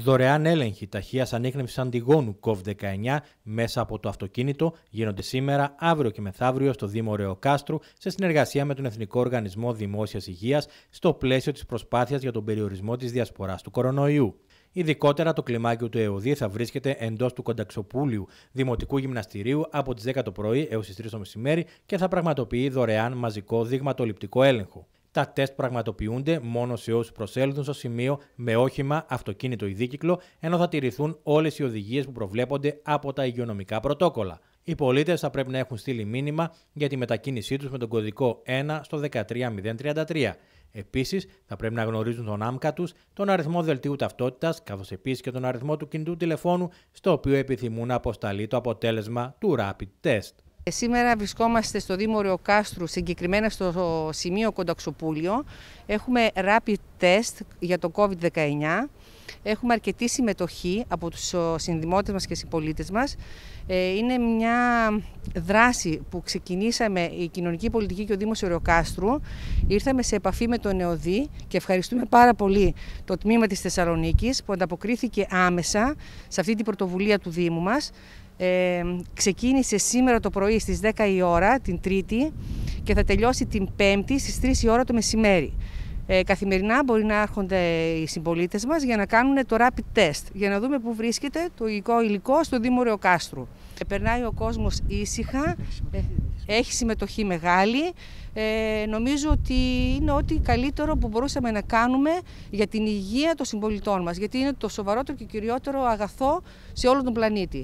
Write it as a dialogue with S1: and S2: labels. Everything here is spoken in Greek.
S1: Δωρεάν έλεγχοι ταχείας ανείχνευσης αντιγόνου COV-19 μέσα από το αυτοκίνητο γίνονται σήμερα, αύριο και μεθαύριο στο Δήμο Ρεοκάστρου σε συνεργασία με τον Εθνικό Οργανισμό Δημόσιας Υγείας στο πλαίσιο της προσπάθειας για τον περιορισμό της διασποράς του κορονοϊού. Ειδικότερα το κλιμάκιο του ΕΟΔΗ θα βρίσκεται εντός του Κονταξοπούλιου Δημοτικού Γυμναστηρίου από τις 10 το πρωί έως τις 3 το μεσημέρι και θα πραγματοποιεί δωρεάν μαζικό δειγματοληπτικό έλεγχο. Τα τεστ πραγματοποιούνται μόνο σε όσους προσέλθουν στο σημείο με όχημα, αυτοκίνητο ή δίκυκλο, ενώ θα τηρηθούν όλες οι οδηγίες που προβλέπονται από τα υγειονομικά πρωτόκολλα. Οι πολίτες θα πρέπει να έχουν στείλει μήνυμα για τη μετακίνησή τους με τον κωδικό 1 στο 13033. Επίσης, θα πρέπει να γνωρίζουν τον άμκα τους, τον αριθμό δελτίου ταυτότητας, καθώς επίσης και τον αριθμό του κινητού τηλεφώνου, στο οποίο επιθυμούν να αποσταλεί το αποτέλεσμα του rapid test.
S2: Ε, σήμερα βρισκόμαστε στο Δήμο Ρεοκάστρου, συγκεκριμένα στο σημείο Κονταξοπούλιο. Έχουμε rapid test για το COVID-19. Έχουμε αρκετή συμμετοχή από τους συνδημότες μας και συμπολίτες μας. Ε, είναι μια δράση που ξεκινήσαμε η κοινωνική πολιτική και ο Δήμος Ρεοκάστρου. Ήρθαμε σε επαφή με τον ΕΟΔΗ και ευχαριστούμε πάρα πολύ το τμήμα της Θεσσαλονίκης που ανταποκρίθηκε άμεσα σε αυτή την πρωτοβουλία του Δήμου μας. Ε, ξεκίνησε σήμερα το πρωί στις 10 η ώρα, την Τρίτη, και θα τελειώσει την Πέμπτη στις 3 η ώρα το μεσημέρι. Ε, καθημερινά μπορεί να έρχονται οι συμπολίτες μας για να κάνουν το rapid test, για να δούμε πού βρίσκεται το υλικό υλικό στο Δήμο Ρεοκάστρου. Ε, περνάει ο κόσμος ήσυχα, ε, έχει συμμετοχή μεγάλη. Ε, νομίζω ότι είναι ό,τι καλύτερο που βρισκεται το υλικο υλικο στο δημο ρεοκαστρου ε περναει ο κοσμος ησυχα εχει συμμετοχη μεγαλη ε νομιζω οτι ειναι οτι καλυτερο που μπορουσαμε να κάνουμε για την υγεία των συμπολιτών μας, γιατί είναι το σοβαρότερο και κυριότερο αγαθό σε όλο τον πλανήτη.